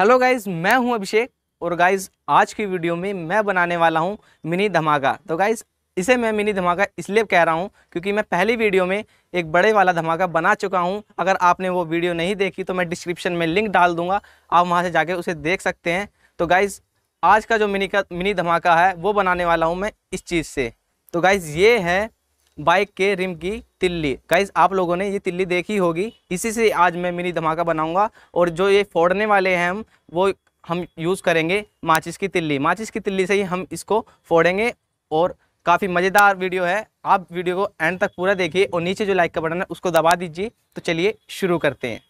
hello guys मैं हूं अभिषेक और गाइज आज की वीडियो में मैं बनाने वाला हूं मिनी धमाका तो गाइज इसे मैं मिनी धमाका इसलिए कह रहा हूं क्योंकि मैं पहली वीडियो में एक बड़े वाला धमाका बना चुका हूं अगर आपने वो वीडियो नहीं देखी तो मैं डिस्क्रिप्शन में लिंक डाल दूंगा आप वहाँ से जाके उसे देख सकते हैं तो गाइज़ आज का जो मिनी का मिनी धमाका है वो बनाने वाला हूँ मैं इस चीज़ से तो गाइज़ ये है बाइक के रिम की तिल्ली गाइज आप लोगों ने ये तिल्ली देखी होगी इसी से आज मैं मिनी धमाका बनाऊंगा और जो ये फोड़ने वाले हैं हम वो हम यूज़ करेंगे माचिस की तिल्ली माचिस की तिल्ली से ही हम इसको फोड़ेंगे और काफ़ी मज़ेदार वीडियो है आप वीडियो को एंड तक पूरा देखिए और नीचे जो लाइक का बटन है उसको दबा दीजिए तो चलिए शुरू करते हैं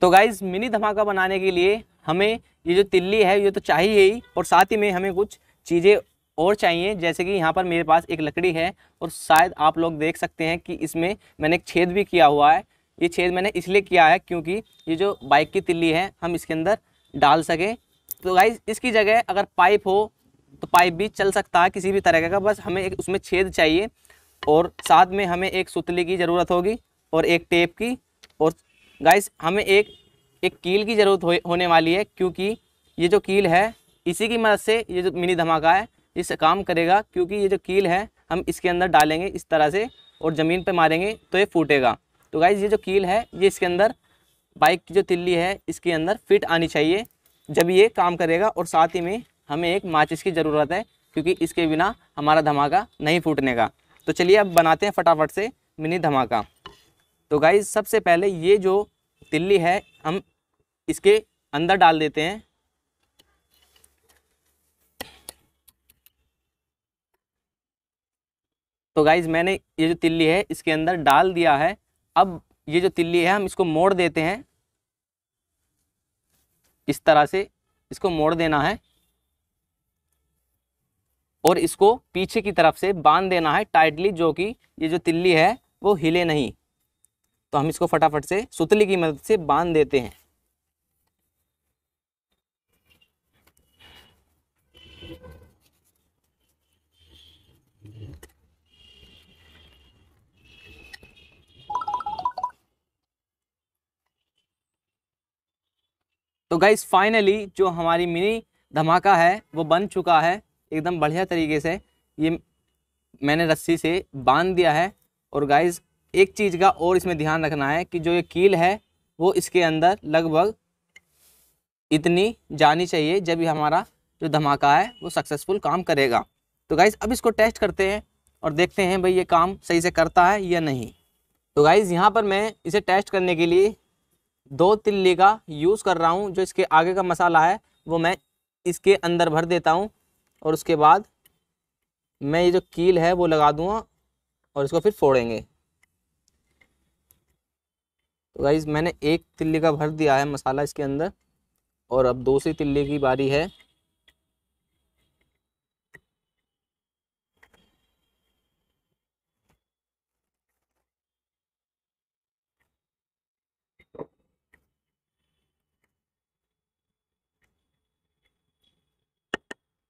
तो गाइज़ मिनी धमाका बनाने के लिए हमें ये जो तिल्ली है ये तो चाहिए ही और साथ ही में हमें कुछ चीज़ें और चाहिए जैसे कि यहाँ पर मेरे पास एक लकड़ी है और शायद आप लोग देख सकते हैं कि इसमें मैंने एक छेद भी किया हुआ है ये छेद मैंने इसलिए किया है क्योंकि ये जो बाइक की तिल्ली है हम इसके अंदर डाल सकें तो गाइज इसकी जगह अगर पाइप हो तो पाइप भी चल सकता है किसी भी तरह का बस हमें एक उसमें छेद चाहिए और साथ में हमें एक सुतली की ज़रूरत होगी और एक टेप की और गाइस हमें एक एक कील की ज़रूरत हो, होने वाली है क्योंकि ये जो कील है इसी की मदद से ये जो मिनी धमाका है इस काम करेगा क्योंकि ये जो कील है हम इसके अंदर डालेंगे इस तरह से और ज़मीन पर मारेंगे तो ये फूटेगा तो गाइज़ ये जो कील है ये इसके अंदर बाइक की जो तिल्ली है इसके अंदर फिट आनी चाहिए जब ये काम करेगा और साथ ही में हमें एक माचिस की ज़रूरत है क्योंकि इसके बिना हमारा धमाका नहीं फूटने का तो चलिए अब बनाते हैं फटाफट से मिनी धमाका तो गाइज सबसे पहले ये जो तिल्ली है हम इसके अंदर डाल देते हैं तो गाइज मैंने ये जो तिल्ली है इसके अंदर डाल दिया है अब ये जो तिल्ली है हम इसको मोड़ देते हैं इस तरह से इसको मोड़ देना है और इसको पीछे की तरफ से बांध देना है टाइटली जो कि ये जो तिल्ली है वो हिले नहीं तो हम इसको फटाफट से सुतली की मदद से बांध देते हैं तो गाइज फाइनली जो हमारी मिनी धमाका है वो बन चुका है एकदम बढ़िया तरीके से ये मैंने रस्सी से बांध दिया है और गाइज एक चीज़ का और इसमें ध्यान रखना है कि जो ये कील है वो इसके अंदर लगभग इतनी जानी चाहिए जब ये हमारा जो धमाका है वो सक्सेसफुल काम करेगा तो गाइज़ अब इसको टेस्ट करते हैं और देखते हैं भाई ये काम सही से करता है या नहीं तो गाइज़ यहाँ पर मैं इसे टेस्ट करने के लिए दो तिल्ली का यूज़ कर रहा हूँ जो इसके आगे का मसाला है वो मैं इसके अंदर भर देता हूँ और उसके बाद मैं ये जो कील है वो लगा दूँगा और इसको फिर फोड़ेंगे तो गाइज़ मैंने एक तिल्ली का भर दिया है मसाला इसके अंदर और अब दूसरी तिल्ली की बारी है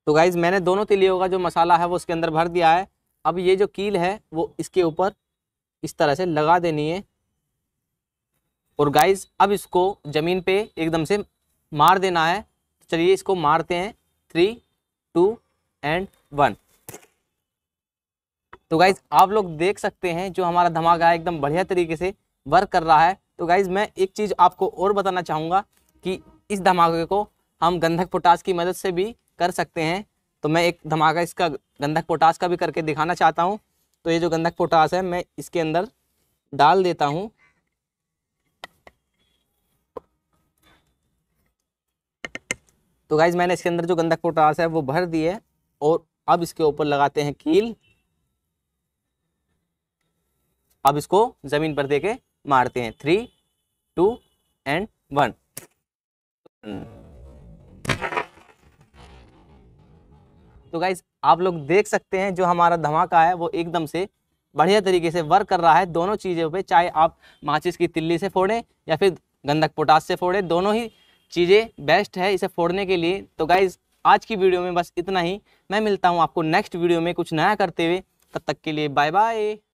तो गाइज़ मैंने दोनों तिलियों का जो मसाला है वो उसके अंदर भर दिया है अब ये जो कील है वो इसके ऊपर इस तरह से लगा देनी है और गाइज़ अब इसको ज़मीन पे एकदम से मार देना है तो चलिए इसको मारते हैं थ्री टू एंड वन तो गाइज़ आप लोग देख सकते हैं जो हमारा धमाका है एकदम बढ़िया तरीके से वर्क कर रहा है तो गाइज़ मैं एक चीज़ आपको और बताना चाहूँगा कि इस धमाके को हम गंधक पोटास की मदद से भी कर सकते हैं तो मैं एक धमाका इसका गंधक पोटास का भी करके दिखाना चाहता हूँ तो ये जो गंधक पोटास है मैं इसके अंदर डाल देता हूँ तो गाइज मैंने इसके अंदर जो गंधक पोटास है वो भर दिए और अब इसके ऊपर लगाते हैं कील अब इसको ज़मीन पर देके मारते हैं थ्री टू एंड वन तो गाइज आप लोग देख सकते हैं जो हमारा धमाका है वो एकदम से बढ़िया तरीके से वर्क कर रहा है दोनों चीज़ों पे चाहे आप माचिस की तिल्ली से फोड़ें या फिर गंधक पोटास से फोड़ें दोनों ही चीज़ें बेस्ट है इसे फोड़ने के लिए तो गाइज़ आज की वीडियो में बस इतना ही मैं मिलता हूँ आपको नेक्स्ट वीडियो में कुछ नया करते हुए तब तक के लिए बाय बाय